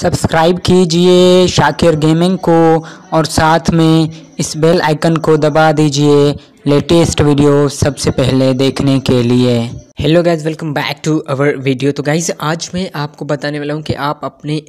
subscribe कीजिए Shakir gaming को और साथ में इस बेल आइकन को दबा दीजिए लेटेस्ट वीडियो सबसे पहले देखने के लिए hello guys welcome back to our video तो गाइज आज मैं आपको बताने वाला हूँ कि आप अपने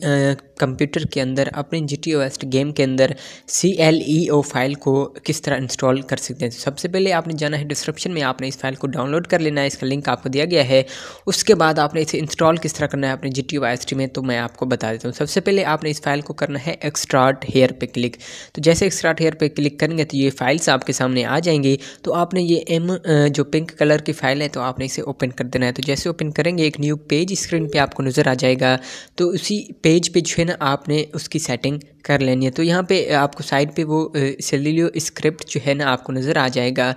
कंप्यूटर के अंदर अपने जी टी वेस्ट गेम के अंदर सी एल ई ओ फाइल को किस तरह इंस्टॉल कर सकते हैं तो सबसे पहले आपने जाना है डिस्क्रिप्शन में आपने इस फाइल को डाउनलोड कर लेना है इसका लिंक आपको दिया गया है उसके बाद आपने इसे इंस्टॉल किस तरह करना है अपने जी टी वेस्ट में तो मैं आपको बता देता हूँ सबसे पहले आपने इस फाइल को करना है एक्स्ट्राट हेयर पर क्लिक तो जैसे एक्स्ट्राट हेयर पर क्लिक करेंगे तो ये फाइल्स आपके सामने आ जाएंगी तो आपने ये एम जो पिंक कलर की फाइल है तो आपने इसे ओपन ओपन कर देना है तो जैसे ओपन करेंगे एक न्यू पेज स्क्रीन पे आपको नज़र आ जाएगा तो उसी पेज पे जो है ना आपने उसकी सेटिंग कर लेनी है तो यहाँ पे आपको साइड पे वो सेलिलियो स्क्रिप्ट जो है ना आपको नज़र आ जाएगा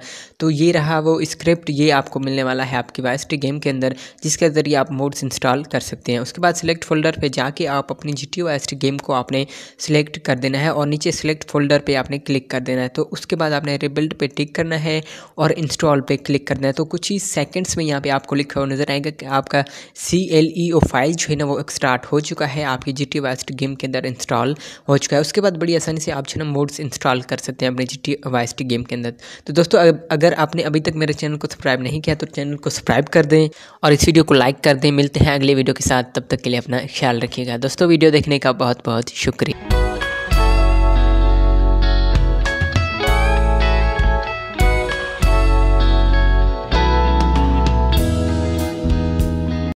तो ये रहा वो स्क्रिप्ट ये आपको मिलने वाला है आपकी वाइस्टी गेम के अंदर जिसके ज़रिए आप मोड्स इंस्टॉल कर सकते हैं उसके बाद सिलेक्ट फोल्डर पे जाके आप अपनी जी टी टी गेम को आपने सेलेक्ट कर देना है और नीचे सेलेक्ट फोल्डर पर आपने क्लिक कर देना है तो उसके बाद आपने रिबिल्ड पर टिक करना है और इंस्टॉल पर क्लिक करना है तो कुछ ही सेकेंड्स में यहाँ पे आपको लिखा हुआ नज़र आएगा कि आपका सी एल ई ओ फाइल जो है ना वो स्टार्ट हो चुका है आपकी जी टी वाइस गेम के अंदर इंस्टॉल हो चुका है उसके बाद बड़ी आसानी से आप जो ना मोड्स इंस्टॉल कर सकते हैं अपने जी टी वाइस गेम के अंदर तो दोस्तों अगर आपने अभी तक मेरे चैनल को सब्सक्राइब नहीं किया तो चैनल को सब्सक्राइब कर दें और इस वीडियो को लाइक कर दें मिलते हैं अगले वीडियो के साथ तब तक के लिए अपना ख्याल रखिएगा दोस्तों वीडियो देखने का बहुत बहुत शुक्रिया